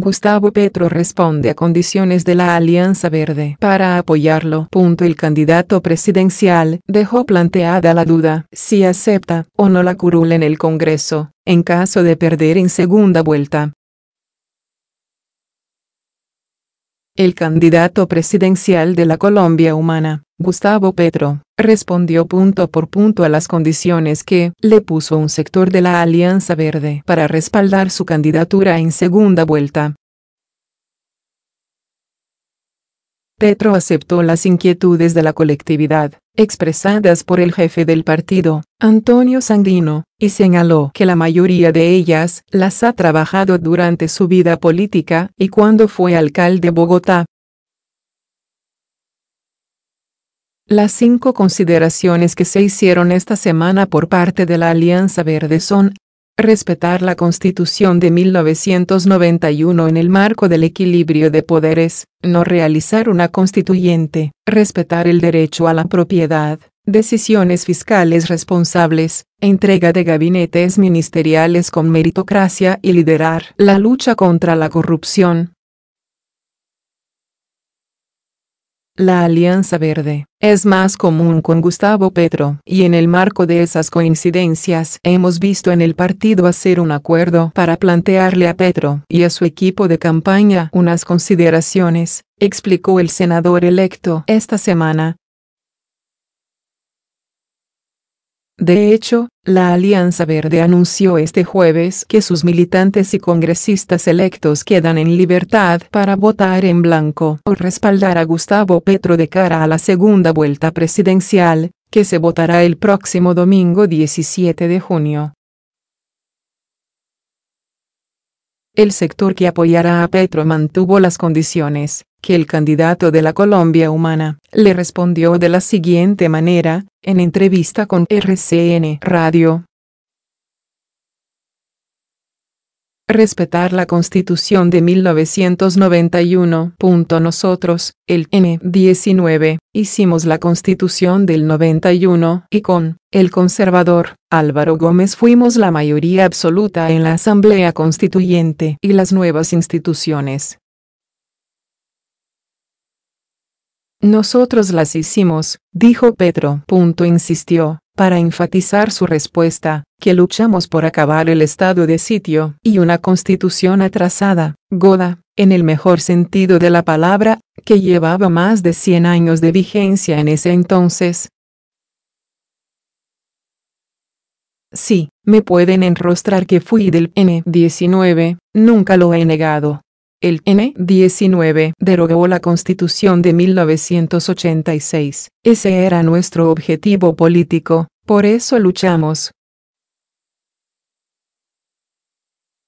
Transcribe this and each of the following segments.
Gustavo Petro responde a condiciones de la Alianza Verde para apoyarlo. El candidato presidencial dejó planteada la duda si acepta o no la curul en el Congreso, en caso de perder en segunda vuelta. El candidato presidencial de la Colombia Humana, Gustavo Petro, respondió punto por punto a las condiciones que le puso un sector de la Alianza Verde para respaldar su candidatura en segunda vuelta. Petro aceptó las inquietudes de la colectividad, expresadas por el jefe del partido, Antonio Sanguino, y señaló que la mayoría de ellas las ha trabajado durante su vida política y cuando fue alcalde de Bogotá, Las cinco consideraciones que se hicieron esta semana por parte de la Alianza Verde son respetar la Constitución de 1991 en el marco del equilibrio de poderes, no realizar una constituyente, respetar el derecho a la propiedad, decisiones fiscales responsables, entrega de gabinetes ministeriales con meritocracia y liderar la lucha contra la corrupción. La Alianza Verde es más común con Gustavo Petro, y en el marco de esas coincidencias hemos visto en el partido hacer un acuerdo para plantearle a Petro y a su equipo de campaña unas consideraciones, explicó el senador electo esta semana. De hecho, la Alianza Verde anunció este jueves que sus militantes y congresistas electos quedan en libertad para votar en blanco o respaldar a Gustavo Petro de cara a la segunda vuelta presidencial, que se votará el próximo domingo 17 de junio. El sector que apoyará a Petro mantuvo las condiciones, que el candidato de la Colombia Humana le respondió de la siguiente manera, en entrevista con RCN Radio. respetar la Constitución de 1991. Nosotros, el N19, hicimos la Constitución del 91 y con el conservador Álvaro Gómez fuimos la mayoría absoluta en la Asamblea Constituyente y las nuevas instituciones. Nosotros las hicimos, dijo Petro. insistió, para enfatizar su respuesta, que luchamos por acabar el estado de sitio y una constitución atrasada, goda, en el mejor sentido de la palabra, que llevaba más de 100 años de vigencia en ese entonces. Sí, me pueden enrostrar que fui del N19, nunca lo he negado, el N-19 derogó la Constitución de 1986. Ese era nuestro objetivo político, por eso luchamos.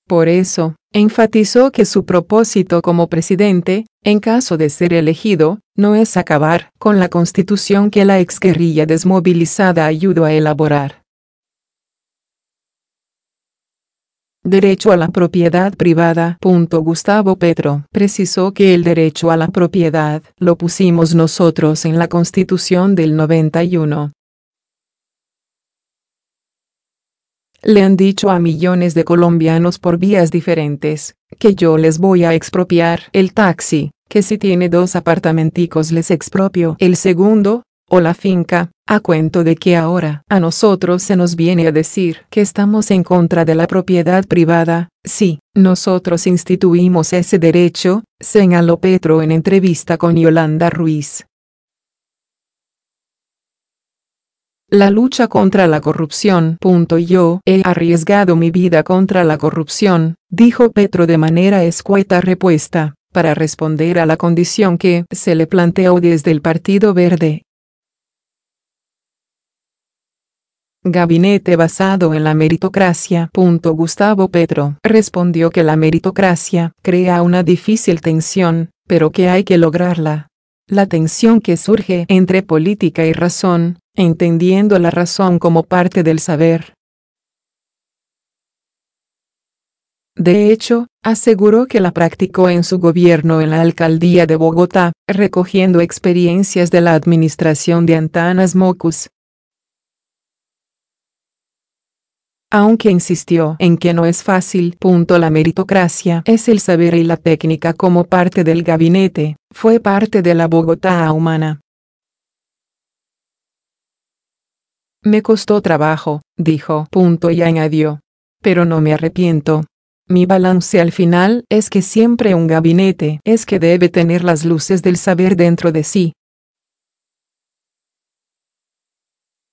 Por eso, enfatizó que su propósito como presidente, en caso de ser elegido, no es acabar con la Constitución que la exguerrilla desmovilizada ayudó a elaborar Derecho a la propiedad privada. Gustavo Petro precisó que el derecho a la propiedad lo pusimos nosotros en la Constitución del 91. Le han dicho a millones de colombianos por vías diferentes, que yo les voy a expropiar el taxi, que si tiene dos apartamenticos les expropio el segundo, o la finca, a cuento de que ahora a nosotros se nos viene a decir que estamos en contra de la propiedad privada, sí, nosotros instituimos ese derecho, señaló Petro en entrevista con Yolanda Ruiz. La lucha contra la corrupción. Yo he arriesgado mi vida contra la corrupción, dijo Petro de manera escueta repuesta, para responder a la condición que se le planteó desde el Partido Verde, Gabinete basado en la meritocracia. Gustavo Petro respondió que la meritocracia crea una difícil tensión, pero que hay que lograrla. La tensión que surge entre política y razón, entendiendo la razón como parte del saber. De hecho, aseguró que la practicó en su gobierno en la alcaldía de Bogotá, recogiendo experiencias de la administración de Antanas Mocus, aunque insistió en que no es fácil. Punto la meritocracia es el saber y la técnica como parte del gabinete, fue parte de la Bogotá humana. Me costó trabajo, dijo. Punto y añadió. Pero no me arrepiento. Mi balance al final es que siempre un gabinete es que debe tener las luces del saber dentro de sí.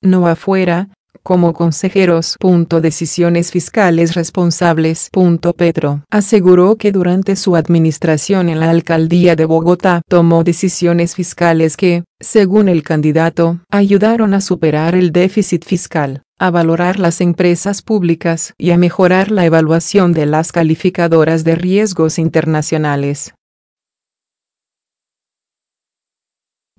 No afuera, como consejeros. Decisiones fiscales responsables. Petro aseguró que durante su administración en la alcaldía de Bogotá tomó decisiones fiscales que, según el candidato, ayudaron a superar el déficit fiscal a valorar las empresas públicas y a mejorar la evaluación de las calificadoras de riesgos internacionales.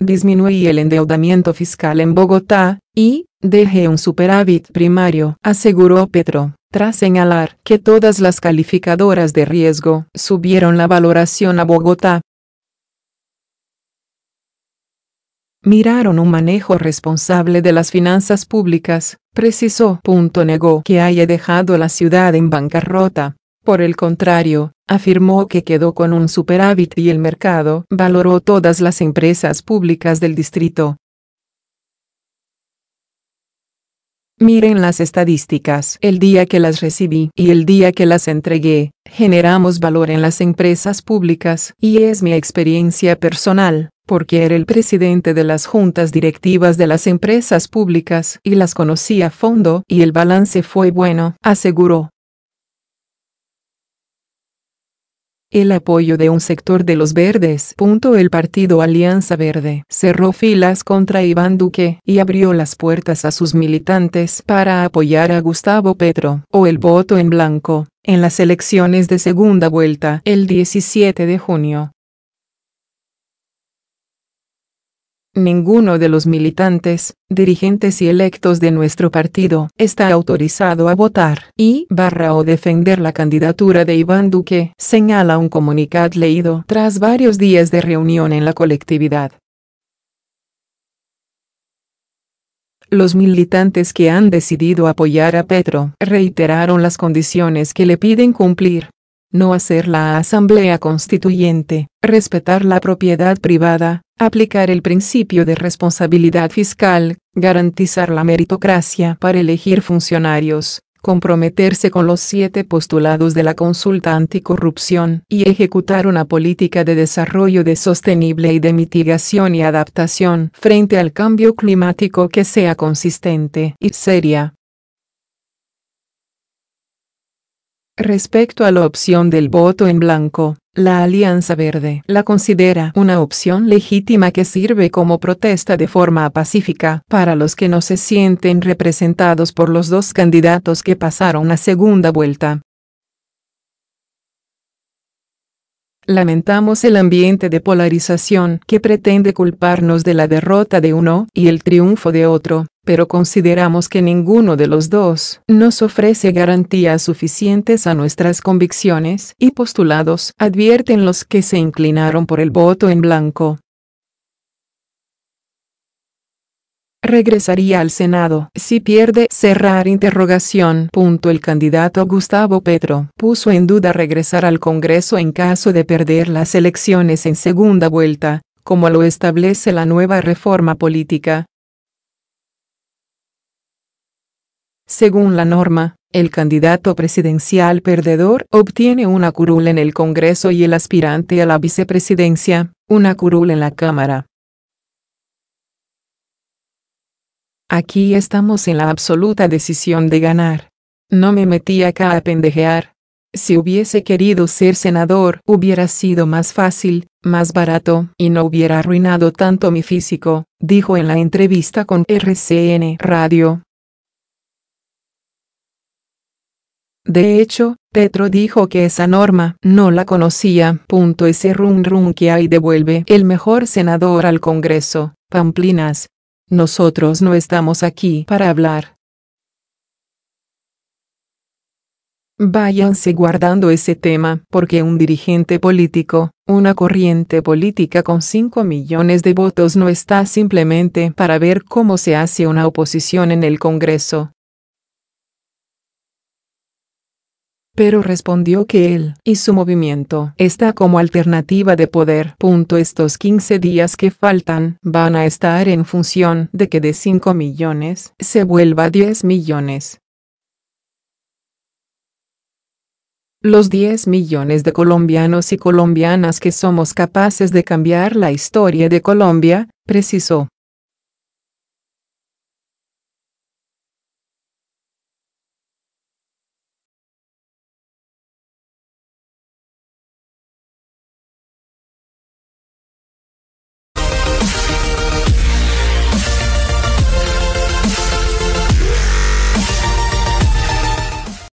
disminuí el endeudamiento fiscal en Bogotá, y, Deje un superávit primario, aseguró Petro, tras señalar que todas las calificadoras de riesgo subieron la valoración a Bogotá. Miraron un manejo responsable de las finanzas públicas, precisó. negó que haya dejado la ciudad en bancarrota. Por el contrario, afirmó que quedó con un superávit y el mercado valoró todas las empresas públicas del distrito, Miren las estadísticas. El día que las recibí y el día que las entregué, generamos valor en las empresas públicas y es mi experiencia personal porque era el presidente de las juntas directivas de las empresas públicas y las conocí a fondo y el balance fue bueno, aseguró. el apoyo de un sector de los verdes. El partido Alianza Verde cerró filas contra Iván Duque y abrió las puertas a sus militantes para apoyar a Gustavo Petro o el voto en blanco en las elecciones de segunda vuelta el 17 de junio. Ninguno de los militantes, dirigentes y electos de nuestro partido está autorizado a votar y barra o defender la candidatura de Iván Duque, señala un comunicado leído tras varios días de reunión en la colectividad. Los militantes que han decidido apoyar a Petro reiteraron las condiciones que le piden cumplir, no hacer la asamblea constituyente, respetar la propiedad privada, aplicar el principio de responsabilidad fiscal, garantizar la meritocracia para elegir funcionarios, comprometerse con los siete postulados de la consulta anticorrupción y ejecutar una política de desarrollo de sostenible y de mitigación y adaptación frente al cambio climático que sea consistente y seria. Respecto a la opción del voto en blanco, la Alianza Verde la considera una opción legítima que sirve como protesta de forma pacífica para los que no se sienten representados por los dos candidatos que pasaron la segunda vuelta. Lamentamos el ambiente de polarización que pretende culparnos de la derrota de uno y el triunfo de otro pero consideramos que ninguno de los dos nos ofrece garantías suficientes a nuestras convicciones y postulados, advierten los que se inclinaron por el voto en blanco. regresaría al Senado. Si pierde, cerrar interrogación. El candidato Gustavo Petro puso en duda regresar al Congreso en caso de perder las elecciones en segunda vuelta, como lo establece la nueva reforma política, Según la norma, el candidato presidencial perdedor obtiene una curul en el Congreso y el aspirante a la vicepresidencia, una curul en la Cámara. Aquí estamos en la absoluta decisión de ganar. No me metí acá a pendejear. Si hubiese querido ser senador, hubiera sido más fácil, más barato, y no hubiera arruinado tanto mi físico, dijo en la entrevista con RCN Radio. De hecho, Tetro dijo que esa norma no la conocía. ese rum que hay devuelve el mejor senador al Congreso, Pamplinas. Nosotros no estamos aquí para hablar. Váyanse guardando ese tema, porque un dirigente político, una corriente política con 5 millones de votos no está simplemente para ver cómo se hace una oposición en el Congreso. pero respondió que él y su movimiento está como alternativa de poder. estos 15 días que faltan van a estar en función de que de 5 millones se vuelva 10 millones. Los 10 millones de colombianos y colombianas que somos capaces de cambiar la historia de Colombia, precisó.